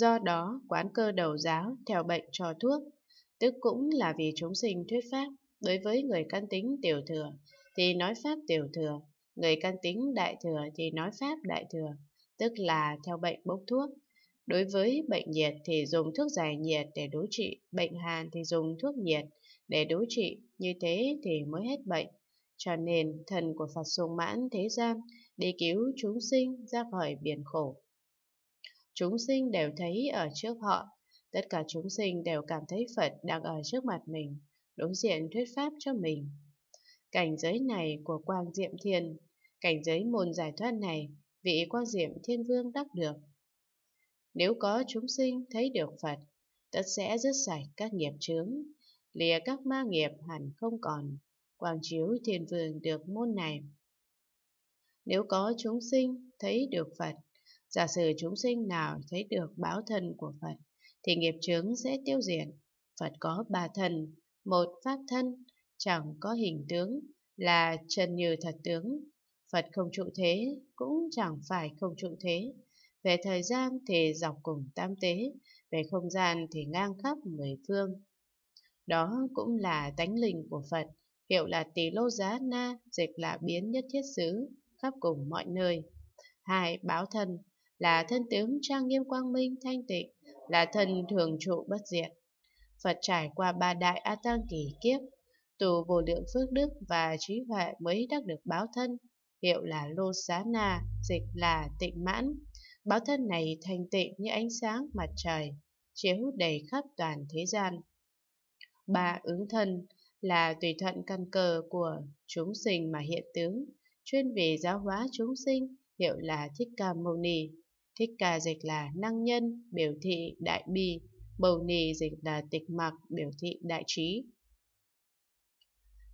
Do đó, quán cơ đầu giáo theo bệnh cho thuốc, tức cũng là vì chúng sinh thuyết pháp. Đối với người căn tính tiểu thừa thì nói pháp tiểu thừa, người căn tính đại thừa thì nói pháp đại thừa, tức là theo bệnh bốc thuốc. Đối với bệnh nhiệt thì dùng thuốc giải nhiệt để đối trị, bệnh hàn thì dùng thuốc nhiệt để đối trị, như thế thì mới hết bệnh. Cho nên thần của Phật Sùng Mãn Thế gian để cứu chúng sinh ra khỏi biển khổ chúng sinh đều thấy ở trước họ. Tất cả chúng sinh đều cảm thấy Phật đang ở trước mặt mình, đối diện thuyết pháp cho mình. Cảnh giới này của Quang Diệm Thiên, cảnh giới môn giải thoát này, vị Quang Diệm Thiên Vương đắc được. Nếu có chúng sinh thấy được Phật, tất sẽ dứt sạch các nghiệp chướng, lìa các ma nghiệp hẳn không còn, quang chiếu thiên vương được môn này. Nếu có chúng sinh thấy được Phật, Giả sử chúng sinh nào thấy được báo thân của Phật, thì nghiệp chướng sẽ tiêu diệt. Phật có ba thân, một pháp thân, chẳng có hình tướng, là trần như thật tướng. Phật không trụ thế, cũng chẳng phải không trụ thế. Về thời gian thì dọc cùng tam tế, về không gian thì ngang khắp mười phương. Đó cũng là tánh linh của Phật, hiệu là tỷ lô giá na, dịch là biến nhất thiết xứ, khắp cùng mọi nơi. Hai, báo thân, là thân tướng trang nghiêm quang minh thanh tịnh, là thân thường trụ bất diệt. Phật trải qua ba đại A Tăng kỳ kiếp, tù vô lượng phước đức và trí huệ mới đắc được báo thân, hiệu là Lô Xá Na, dịch là tịnh mãn. Báo thân này thanh tịnh như ánh sáng mặt trời, chiếu đầy khắp toàn thế gian. Ba ứng thân là tùy thuận căn cơ của chúng sinh mà hiện tướng, chuyên về giáo hóa chúng sinh, hiệu là Thích Ca Mâu Ni. Thích ca dịch là năng nhân, biểu thị đại bi, bầu nì dịch là tịch mặc, biểu thị đại trí.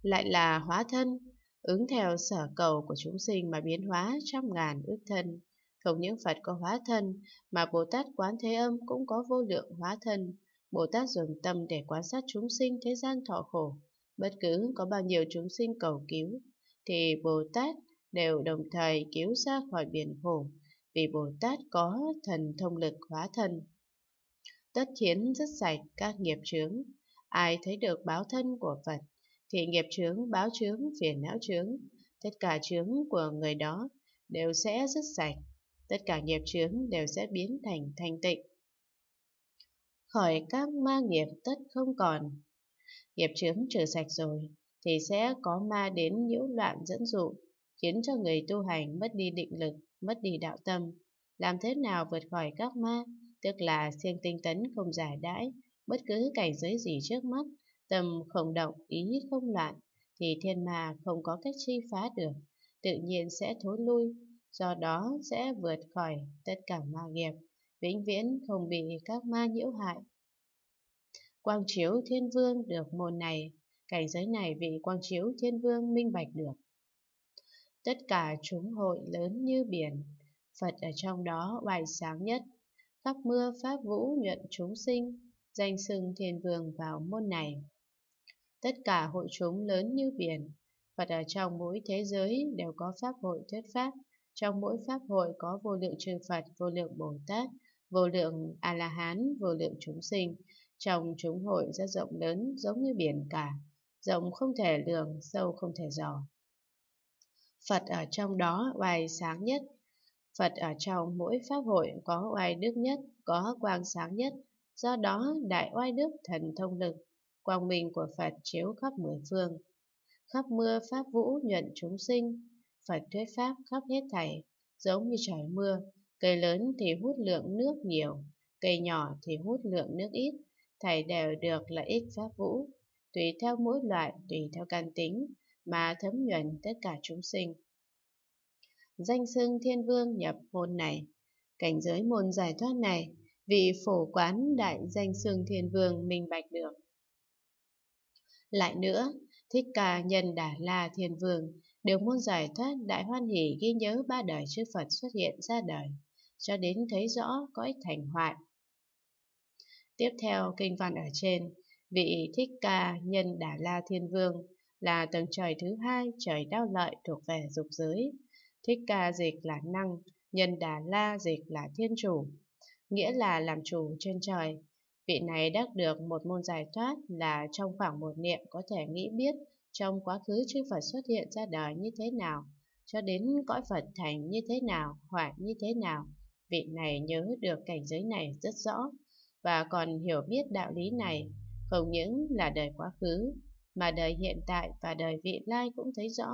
Lại là hóa thân, ứng theo sở cầu của chúng sinh mà biến hóa trăm ngàn ước thân. Không những Phật có hóa thân, mà Bồ Tát Quán Thế Âm cũng có vô lượng hóa thân. Bồ Tát dùng tâm để quan sát chúng sinh thế gian thọ khổ. Bất cứ có bao nhiêu chúng sinh cầu cứu, thì Bồ Tát đều đồng thời cứu ra khỏi biển khổ vì Bồ Tát có thần thông lực hóa thân. Tất khiến rất sạch các nghiệp chướng, ai thấy được báo thân của Phật thì nghiệp chướng, báo chướng, phiền não chướng, tất cả chướng của người đó đều sẽ rất sạch, tất cả nghiệp chướng đều sẽ biến thành thanh tịnh. Khỏi các ma nghiệp tất không còn. Nghiệp chướng trừ sạch rồi thì sẽ có ma đến nhiễu loạn dẫn dụ, khiến cho người tu hành mất đi định lực, mất đi đạo tâm. Làm thế nào vượt khỏi các ma, tức là siêng tinh tấn không giải đãi, bất cứ cảnh giới gì trước mắt, tâm không động, ý không loạn, thì thiên ma không có cách chi phá được, tự nhiên sẽ thối lui, do đó sẽ vượt khỏi tất cả ma nghiệp, vĩnh viễn không bị các ma nhiễu hại. Quang chiếu thiên vương được môn này, cảnh giới này vị quang chiếu thiên vương minh bạch được. Tất cả chúng hội lớn như biển, Phật ở trong đó bài sáng nhất. Khắp mưa pháp vũ nhuận chúng sinh, danh sưng thiên vương vào môn này. Tất cả hội chúng lớn như biển, Phật ở trong mỗi thế giới đều có pháp hội thuyết pháp, trong mỗi pháp hội có vô lượng chư Phật, vô lượng Bồ Tát, vô lượng A-la-hán, vô lượng chúng sinh, trong chúng hội rất rộng lớn giống như biển cả, rộng không thể lường, sâu không thể dò. Phật ở trong đó oai sáng nhất. Phật ở trong mỗi pháp hội có oai đức nhất, có quang sáng nhất, do đó đại oai đức thần thông lực, quang minh của Phật chiếu khắp mười phương. Khắp mưa pháp vũ nhuận chúng sinh, Phật thuyết pháp khắp hết thảy, giống như trời mưa, cây lớn thì hút lượng nước nhiều, cây nhỏ thì hút lượng nước ít, thảy đều được lợi ích pháp vũ, tùy theo mỗi loại, tùy theo căn tính, mà thấm nhuần tất cả chúng sinh. Danh xưng thiên vương nhập môn này, cảnh giới môn giải thoát này, vì phổ quán đại danh xưng thiên vương minh bạch được. Lại nữa, Thích Ca Nhân Đà La Thiên Vương đều môn giải thoát đại hoan hỷ ghi nhớ ba đời chư Phật xuất hiện ra đời, cho đến thấy rõ cõi thành hoại. Tiếp theo kinh văn ở trên, vị Thích Ca Nhân Đà La Thiên Vương là tầng trời thứ hai trời đao lợi thuộc về dục giới. Thích ca dịch là năng, nhân đà la dịch là thiên chủ, nghĩa là làm chủ trên trời. Vị này đắc được một môn giải thoát là trong khoảng một niệm có thể nghĩ biết trong quá khứ chư Phật xuất hiện ra đời như thế nào, cho đến cõi Phật thành như thế nào, hỏa như thế nào. Vị này nhớ được cảnh giới này rất rõ và còn hiểu biết đạo lý này, không những là đời quá khứ mà đời hiện tại và đời vị lai cũng thấy rõ,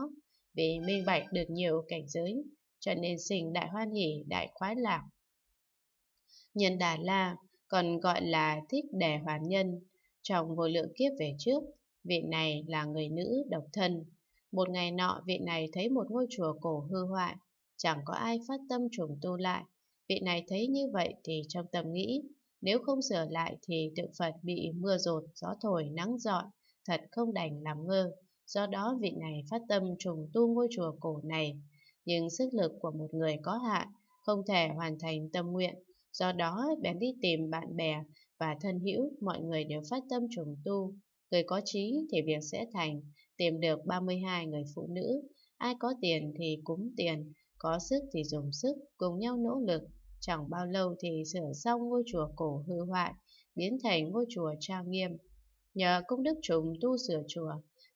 vì minh bạch được nhiều cảnh giới, cho nên sinh đại hoan hỷ, đại khoái lạc. Nhân Đà La còn gọi là thích đề hoàn nhân, trong vô lượng kiếp về trước, vị này là người nữ độc thân. Một ngày nọ vị này thấy một ngôi chùa cổ hư hoại, chẳng có ai phát tâm trùng tu lại. Vị này thấy như vậy thì trong tâm nghĩ, nếu không sửa lại thì tượng Phật bị mưa rột, gió thổi, nắng dọi, thật không đành làm ngơ. Do đó vị này phát tâm trùng tu ngôi chùa cổ này, nhưng sức lực của một người có hạn, không thể hoàn thành tâm nguyện. Do đó bèn đi tìm bạn bè và thân hữu, mọi người đều phát tâm trùng tu. Người có trí thì việc sẽ thành, tìm được 32 người phụ nữ, ai có tiền thì cúng tiền, có sức thì dùng sức, cùng nhau nỗ lực. Chẳng bao lâu thì sửa xong ngôi chùa cổ hư hoại, biến thành ngôi chùa trang nghiêm. Nhờ công đức trùng tu sửa chùa,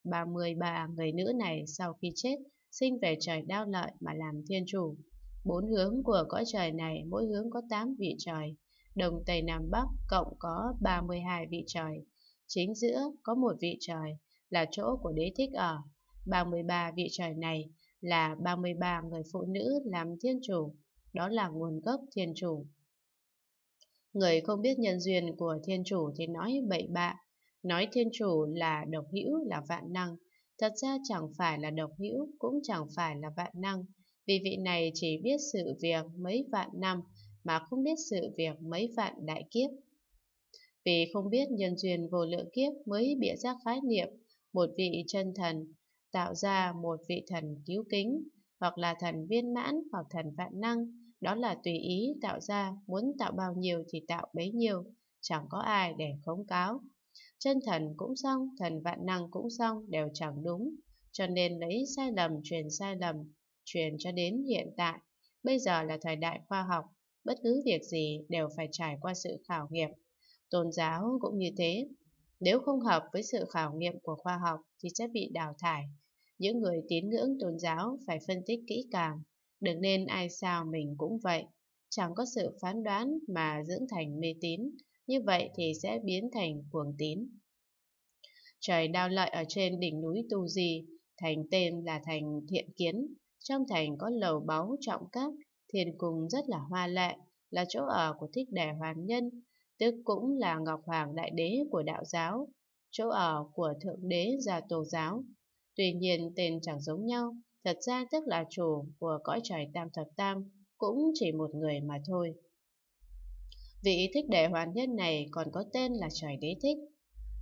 33 người nữ này sau khi chết sinh về trời đao lợi mà làm thiên chủ. Bốn hướng của cõi trời này mỗi hướng có 8 vị trời, đồng Tây Nam Bắc cộng có 32 vị trời. Chính giữa có một vị trời là chỗ của đế thích ở. 33 vị trời này là 33 người phụ nữ làm thiên chủ, đó là nguồn gốc thiên chủ. Người không biết nhân duyên của thiên chủ thì nói bậy bạ, Nói thiên chủ là độc hữu là vạn năng, thật ra chẳng phải là độc hữu cũng chẳng phải là vạn năng, vì vị này chỉ biết sự việc mấy vạn năm mà không biết sự việc mấy vạn đại kiếp. Vì không biết nhân duyên vô lượng kiếp mới bịa ra khái niệm một vị chân thần, tạo ra một vị thần cứu kính, hoặc là thần viên mãn hoặc thần vạn năng, đó là tùy ý tạo ra, muốn tạo bao nhiêu thì tạo bấy nhiêu, chẳng có ai để khống cáo chân thần cũng xong, thần vạn năng cũng xong, đều chẳng đúng. Cho nên lấy sai lầm truyền sai lầm, truyền cho đến hiện tại. Bây giờ là thời đại khoa học, bất cứ việc gì đều phải trải qua sự khảo nghiệm. Tôn giáo cũng như thế. Nếu không hợp với sự khảo nghiệm của khoa học thì sẽ bị đào thải. Những người tín ngưỡng tôn giáo phải phân tích kỹ càng, đừng nên ai sao mình cũng vậy. Chẳng có sự phán đoán mà dưỡng thành mê tín, như vậy thì sẽ biến thành cuồng tín. Trời đao lợi ở trên đỉnh núi Tu Di, thành tên là thành Thiện Kiến, trong thành có lầu báu trọng các, thiền cùng rất là hoa lệ, là chỗ ở của Thích đẻ Hoàn Nhân, tức cũng là Ngọc Hoàng Đại Đế của đạo giáo, chỗ ở của Thượng Đế Gia Tổ giáo. Tuy nhiên tên chẳng giống nhau, thật ra tức là chủ của cõi trời Tam Thập Tam, cũng chỉ một người mà thôi. Vị thích đệ hoàn nhân này còn có tên là trời đế thích,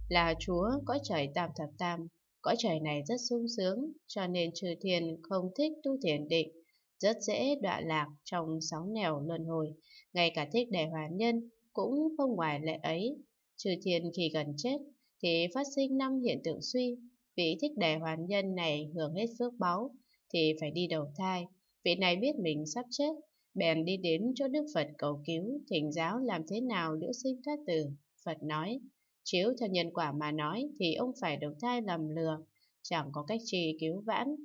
là chúa cõi trời tam thập tam. Cõi trời này rất sung sướng, cho nên trừ thiền không thích tu thiền định, rất dễ đọa lạc trong sáu nẻo luân hồi. Ngay cả thích đệ hoàn nhân cũng không ngoài lệ ấy. Trừ thiền khi gần chết thì phát sinh năm hiện tượng suy. Vị thích đệ hoàn nhân này hưởng hết phước báu thì phải đi đầu thai. Vị này biết mình sắp chết bèn đi đến cho Đức Phật cầu cứu, thỉnh giáo làm thế nào liễu sinh thoát tử. Phật nói, chiếu theo nhân quả mà nói thì ông phải đầu thai lầm lừa, chẳng có cách trì cứu vãn.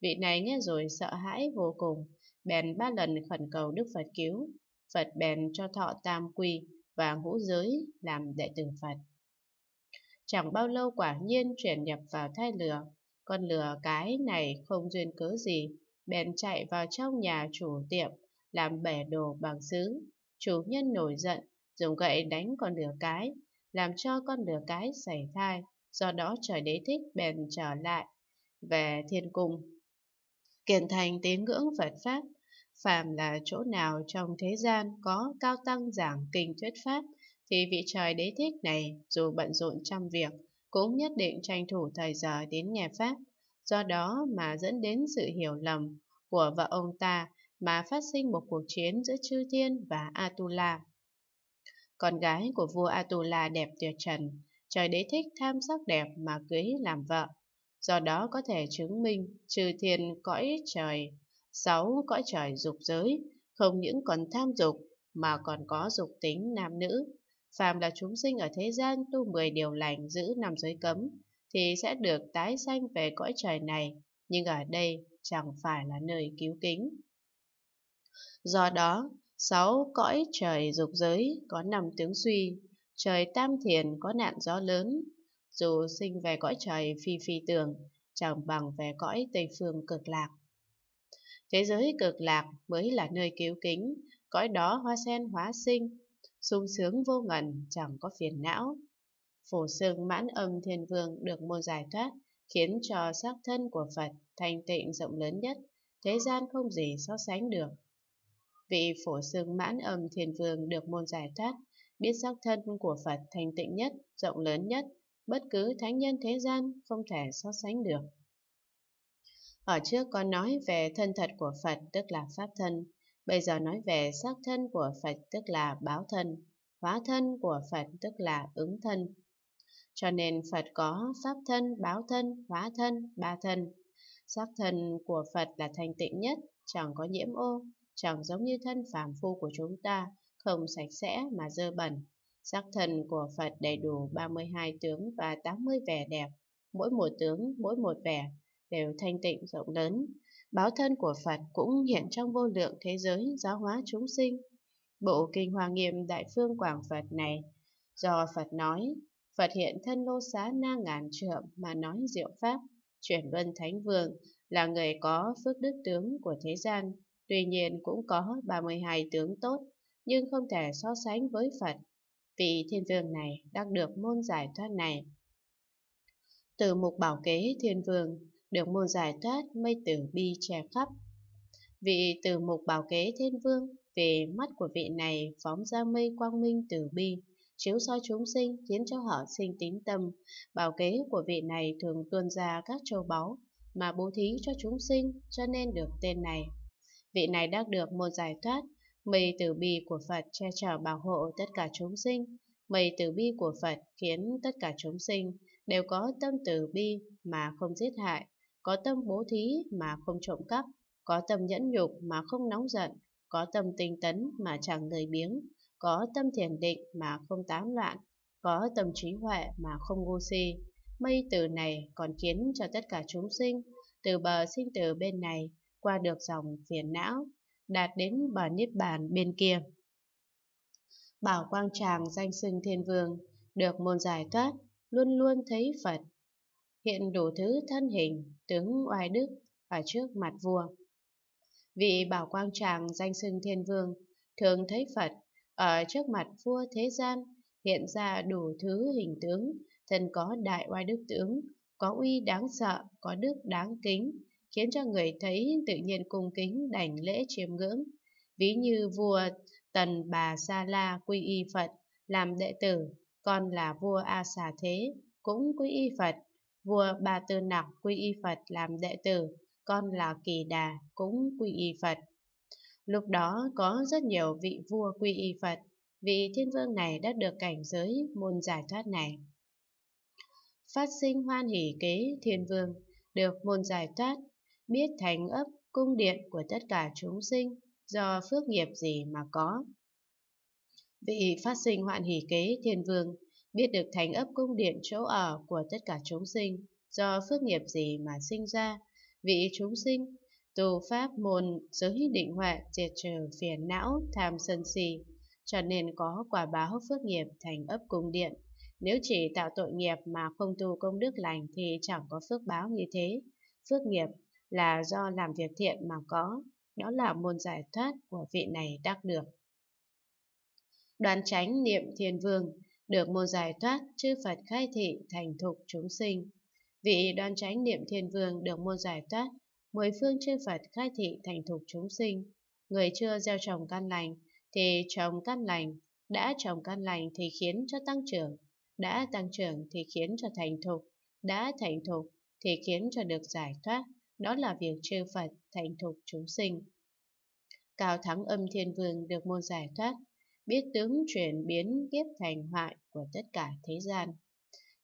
Vị này nghe rồi sợ hãi vô cùng, bèn ba lần khẩn cầu Đức Phật cứu. Phật bèn cho thọ tam quỳ và ngũ giới làm đệ tử Phật. Chẳng bao lâu quả nhiên chuyển nhập vào thai lừa, con lừa cái này không duyên cớ gì, bèn chạy vào trong nhà chủ tiệm, làm bể đồ bằng sứ. Chủ nhân nổi giận, dùng gậy đánh con lửa cái, làm cho con lửa cái xảy thai, do đó trời đế thích bèn trở lại về thiên cung. kiện thành tín ngưỡng Phật Pháp, phàm là chỗ nào trong thế gian có cao tăng giảng kinh thuyết Pháp, thì vị trời đế thích này dù bận rộn trăm việc, cũng nhất định tranh thủ thời giờ đến nghe Pháp, do đó mà dẫn đến sự hiểu lầm của vợ ông ta mà phát sinh một cuộc chiến giữa chư thiên và Atula. Con gái của vua Atula đẹp tuyệt trần, trời đế thích tham sắc đẹp mà cưới làm vợ. Do đó có thể chứng minh trừ thiên cõi trời, sáu cõi trời dục giới, không những còn tham dục mà còn có dục tính nam nữ. Phàm là chúng sinh ở thế gian tu 10 điều lành giữ năm giới cấm thì sẽ được tái sanh về cõi trời này, nhưng ở đây chẳng phải là nơi cứu kính. Do đó, sáu cõi trời dục giới có năm tướng suy, trời tam thiền có nạn gió lớn, dù sinh về cõi trời phi phi tường, chẳng bằng về cõi Tây Phương cực lạc. Thế giới cực lạc mới là nơi cứu kính, cõi đó hoa sen hóa sinh, sung sướng vô ngần, chẳng có phiền não. Phổ sương mãn âm thiên vương được môn giải thoát, khiến cho xác thân của Phật thanh tịnh rộng lớn nhất, thế gian không gì so sánh được vị phổ xương mãn âm thiên vương được môn giải thoát, biết sắc thân của Phật thành tịnh nhất, rộng lớn nhất, bất cứ thánh nhân thế gian không thể so sánh được. Ở trước có nói về thân thật của Phật tức là Pháp thân, bây giờ nói về sắc thân của Phật tức là báo thân, hóa thân của Phật tức là ứng thân. Cho nên Phật có Pháp thân, báo thân, hóa thân, ba thân. Sắc thân của Phật là thành tịnh nhất, chẳng có nhiễm ô, chẳng giống như thân phàm phu của chúng ta, không sạch sẽ mà dơ bẩn. Sắc thần của Phật đầy đủ 32 tướng và 80 vẻ đẹp, mỗi một tướng, mỗi một vẻ, đều thanh tịnh rộng lớn. Báo thân của Phật cũng hiện trong vô lượng thế giới giáo hóa chúng sinh. Bộ Kinh Hoa Nghiêm Đại Phương Quảng Phật này, do Phật nói, Phật hiện thân lô xá na ngàn trượng mà nói diệu pháp, chuyển luân thánh vương, là người có phước đức tướng của thế gian, Tuy nhiên cũng có 32 tướng tốt, nhưng không thể so sánh với Phật, vì thiên vương này đang được môn giải thoát này. Từ mục bảo kế thiên vương, được môn giải thoát mây tử bi che khắp. Vị từ mục bảo kế thiên vương, về mắt của vị này phóng ra mây quang minh tử bi, chiếu soi chúng sinh khiến cho họ sinh tín tâm. Bảo kế của vị này thường tuôn ra các châu báu mà bố thí cho chúng sinh, cho nên được tên này vị này đắc được một giải thoát, mây từ bi của Phật che chở bảo hộ tất cả chúng sinh, mây từ bi của Phật khiến tất cả chúng sinh đều có tâm từ bi mà không giết hại, có tâm bố thí mà không trộm cắp, có tâm nhẫn nhục mà không nóng giận, có tâm tinh tấn mà chẳng lười biếng, có tâm thiền định mà không tán loạn, có tâm trí huệ mà không ngu si. Mây từ này còn khiến cho tất cả chúng sinh từ bờ sinh từ bên này qua được dòng phiền não, đạt đến bờ Niết Bàn bên kia. Bảo Quang Tràng danh xưng thiên vương, được môn giải thoát, luôn luôn thấy Phật. Hiện đủ thứ thân hình, tướng oai đức ở trước mặt vua. Vị Bảo Quang Tràng danh xưng thiên vương, thường thấy Phật ở trước mặt vua thế gian, hiện ra đủ thứ hình tướng, thân có đại oai đức tướng, có uy đáng sợ, có đức đáng kính, khiến cho người thấy tự nhiên cung kính đảnh lễ chiêm ngưỡng. Ví như vua Tần Bà Sa La quy y Phật, làm đệ tử, con là vua A Xà Thế, cũng quy y Phật. Vua bà Tư Nặc quy y Phật làm đệ tử, con là Kỳ Đà, cũng quy y Phật. Lúc đó có rất nhiều vị vua quy y Phật, vị thiên vương này đã được cảnh giới môn giải thoát này. Phát sinh hoan hỷ kế thiên vương, được môn giải thoát biết thành ấp cung điện của tất cả chúng sinh do phước nghiệp gì mà có. Vị phát sinh hoạn hỷ kế thiên vương biết được thành ấp cung điện chỗ ở của tất cả chúng sinh do phước nghiệp gì mà sinh ra. Vị chúng sinh tu pháp môn giới định huệ diệt trừ phiền não tham sân si cho nên có quả báo phước nghiệp thành ấp cung điện. Nếu chỉ tạo tội nghiệp mà không tu công đức lành thì chẳng có phước báo như thế. Phước nghiệp là do làm việc thiện mà có, đó là môn giải thoát của vị này đắc được. Đoàn tránh niệm thiên vương, được môn giải thoát chư Phật khai thị thành thục chúng sinh. Vị đoàn tránh niệm thiên vương được môn giải thoát, mười phương chư Phật khai thị thành thục chúng sinh. Người chưa gieo trồng căn lành thì trồng căn lành, đã trồng căn lành thì khiến cho tăng trưởng, đã tăng trưởng thì khiến cho thành thục, đã thành thục thì khiến cho được giải thoát đó là việc trêu Phật thành thục chúng sinh. Cao Thắng Âm Thiên Vương được môn giải thoát, biết tướng chuyển biến kiếp thành hoại của tất cả thế gian.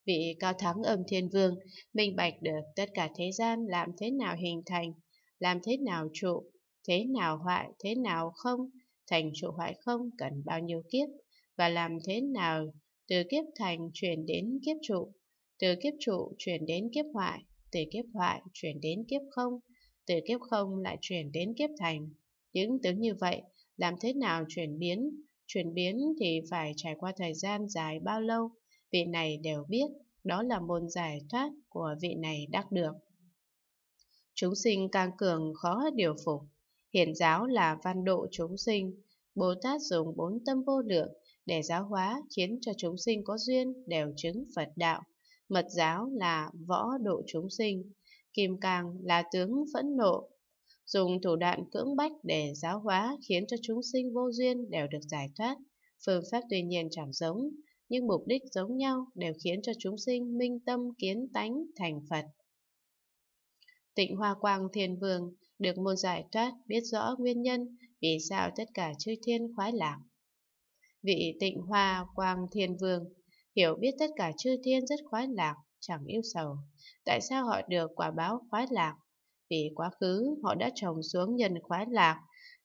Vị Cao Thắng Âm Thiên Vương minh bạch được tất cả thế gian làm thế nào hình thành, làm thế nào trụ, thế nào hoại, thế nào không, thành trụ hoại không cần bao nhiêu kiếp, và làm thế nào từ kiếp thành chuyển đến kiếp trụ, từ kiếp trụ chuyển đến kiếp hoại, từ kiếp hoại chuyển đến kiếp không, từ kiếp không lại chuyển đến kiếp thành. Những tướng như vậy, làm thế nào chuyển biến? Chuyển biến thì phải trải qua thời gian dài bao lâu? Vị này đều biết, đó là môn giải thoát của vị này đắc được. Chúng sinh càng cường khó điều phục. Hiển giáo là văn độ chúng sinh. Bồ Tát dùng bốn tâm vô lượng để giáo hóa khiến cho chúng sinh có duyên đều chứng Phật đạo. Mật giáo là võ độ chúng sinh, Kim Cang là tướng phẫn nộ. Dùng thủ đoạn cưỡng bách để giáo hóa khiến cho chúng sinh vô duyên đều được giải thoát. Phương pháp tuy nhiên chẳng giống, nhưng mục đích giống nhau đều khiến cho chúng sinh minh tâm kiến tánh thành Phật. Tịnh Hoa Quang Thiên Vương được môn giải thoát biết rõ nguyên nhân vì sao tất cả chư thiên khoái lạc. Vị Tịnh Hoa Quang Thiên Vương hiểu biết tất cả chư thiên rất khoái lạc, chẳng yêu sầu. Tại sao họ được quả báo khoái lạc? Vì quá khứ họ đã trồng xuống nhân khoái lạc,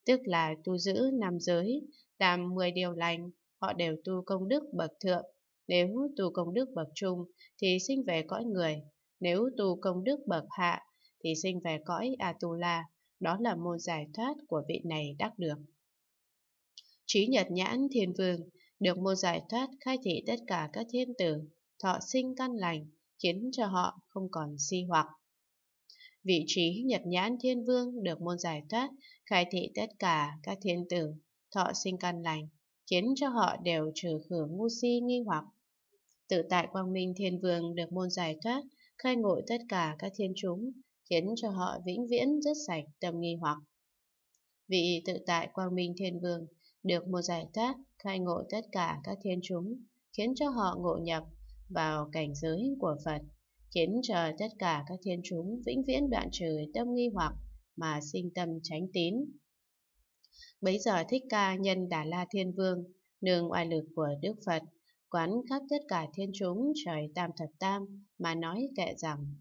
tức là tu giữ nam giới, làm 10 điều lành, họ đều tu công đức bậc thượng. Nếu tu công đức bậc trung thì sinh về cõi người, nếu tu công đức bậc hạ thì sinh về cõi Atula, đó là môn giải thoát của vị này đắc được. Trí nhật nhãn thiên vương được một giải thoát khai thị tất cả các thiên tử, thọ sinh căn lành, khiến cho họ không còn si hoặc. Vị trí nhập nhãn thiên vương được môn giải thoát, khai thị tất cả các thiên tử, thọ sinh căn lành, khiến cho họ đều trừ khử ngu si nghi hoặc. Tự tại quang minh thiên vương được môn giải thoát, khai ngộ tất cả các thiên chúng, khiến cho họ vĩnh viễn rất sạch tâm nghi hoặc. Vị tự tại quang minh thiên vương được một giải thoát khai ngộ tất cả các thiên chúng, khiến cho họ ngộ nhập vào cảnh giới của Phật, khiến cho tất cả các thiên chúng vĩnh viễn đoạn trừ tâm nghi hoặc mà sinh tâm tránh tín. Bấy giờ Thích Ca nhân Đà La Thiên Vương, nương oai lực của Đức Phật, quán khắp tất cả thiên chúng trời tam thập tam mà nói kệ rằng,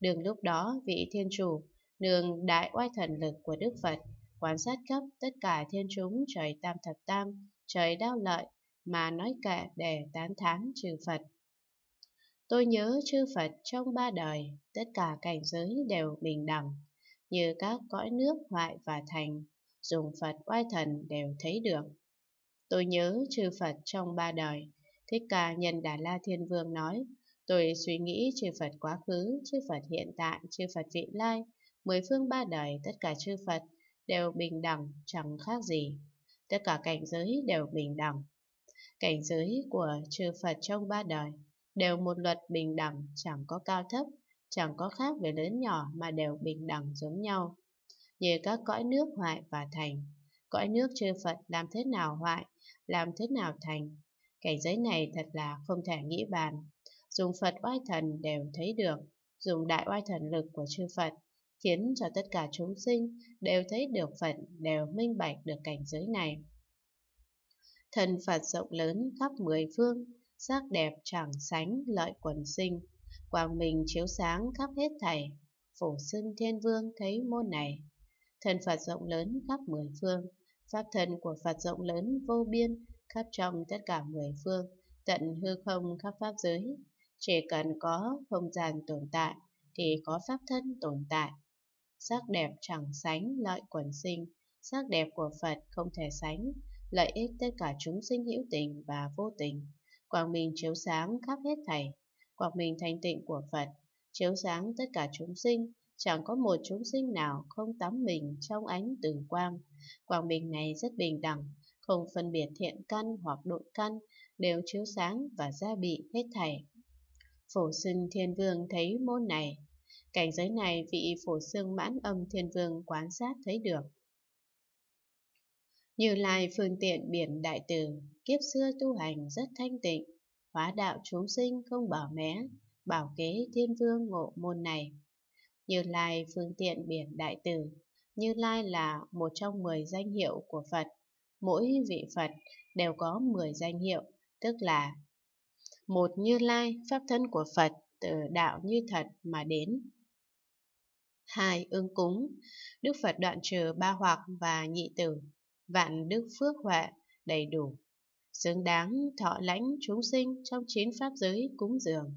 đường lúc đó vị thiên chủ, nương đại oai thần lực của Đức Phật, quan sát khắp tất cả thiên chúng trời tam thập tam, trời đao lợi, mà nói kệ để tán thán trừ Phật. Tôi nhớ chư Phật trong ba đời, tất cả cảnh giới đều bình đẳng, như các cõi nước hoại và thành, dùng Phật oai thần đều thấy được. Tôi nhớ chư Phật trong ba đời, Thích Ca Nhân Đà La Thiên Vương nói, tôi suy nghĩ chư Phật quá khứ, chư Phật hiện tại, chư Phật vị lai, mười phương ba đời tất cả chư Phật đều bình đẳng chẳng khác gì. Tất cả cảnh giới đều bình đẳng. Cảnh giới của chư Phật trong ba đời đều một luật bình đẳng, chẳng có cao thấp, chẳng có khác về lớn nhỏ mà đều bình đẳng giống nhau. Như các cõi nước hoại và thành, cõi nước chư Phật làm thế nào hoại, làm thế nào thành. Cảnh giới này thật là không thể nghĩ bàn. Dùng Phật oai thần đều thấy được, dùng đại oai thần lực của chư Phật khiến cho tất cả chúng sinh đều thấy được phận, đều minh bạch được cảnh giới này. Thần Phật rộng lớn khắp mười phương, sắc đẹp chẳng sánh lợi quần sinh, quang minh chiếu sáng khắp hết thảy, phổ sinh thiên vương thấy môn này. Thần Phật rộng lớn khắp mười phương, pháp thần của Phật rộng lớn vô biên khắp trong tất cả mười phương, tận hư không khắp pháp giới. Chỉ cần có không gian tồn tại thì có pháp thân tồn tại, Sắc đẹp chẳng sánh lợi quần sinh, sắc đẹp của Phật không thể sánh, lợi ích tất cả chúng sinh hữu tình và vô tình. Quảng minh chiếu sáng khắp hết thảy, quảng minh thanh tịnh của Phật, chiếu sáng tất cả chúng sinh, chẳng có một chúng sinh nào không tắm mình trong ánh từ quang. Quảng bình này rất bình đẳng, không phân biệt thiện căn hoặc độ căn, đều chiếu sáng và gia bị hết thảy. Phổ sinh thiên vương thấy môn này, Cảnh giới này vị phổ xương mãn âm thiên vương quan sát thấy được. Như lai phương tiện biển đại từ, kiếp xưa tu hành rất thanh tịnh, hóa đạo chúng sinh không bảo mé, bảo kế thiên vương ngộ môn này. Như lai phương tiện biển đại từ, Như lai là một trong mười danh hiệu của Phật. Mỗi vị Phật đều có mười danh hiệu, tức là một Như lai, pháp thân của Phật từ đạo như thật mà đến, hai Ương cúng Đức Phật đoạn trừ ba hoặc và nhị tử, vạn đức phước huệ đầy đủ, xứng đáng thọ lãnh chúng sinh trong chín pháp giới cúng dường.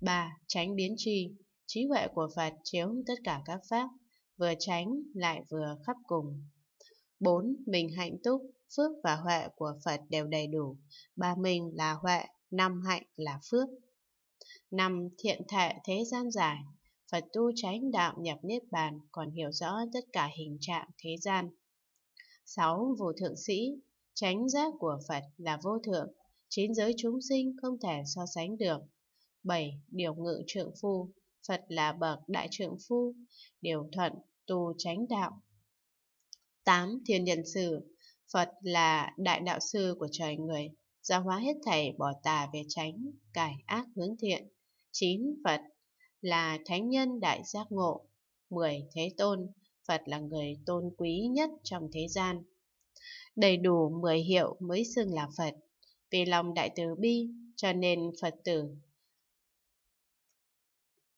ba Tránh biến trì, trí huệ của Phật chiếu tất cả các pháp, vừa tránh lại vừa khắp cùng. bốn Mình hạnh túc, phước và huệ của Phật đều đầy đủ, ba mình là huệ, năm hạnh là phước. năm Thiện thệ thế gian giải, Phật tu chánh đạo nhập Niết Bàn còn hiểu rõ tất cả hình trạng thế gian. 6. Vô thượng sĩ Chánh giác của Phật là vô thượng, chín giới chúng sinh không thể so sánh được. 7. Điều ngự trượng phu Phật là bậc đại trượng phu, điều thuận, tu chánh đạo. 8. thiền nhân sư Phật là đại đạo sư của trời người, giáo hóa hết thảy bỏ tà về tránh, cải ác hướng thiện. 9. Phật là thánh nhân đại giác ngộ. mười Thế Tôn, Phật là người tôn quý nhất trong thế gian. Đầy đủ mười hiệu mới xưng là Phật. Vì lòng đại từ bi, cho nên Phật tử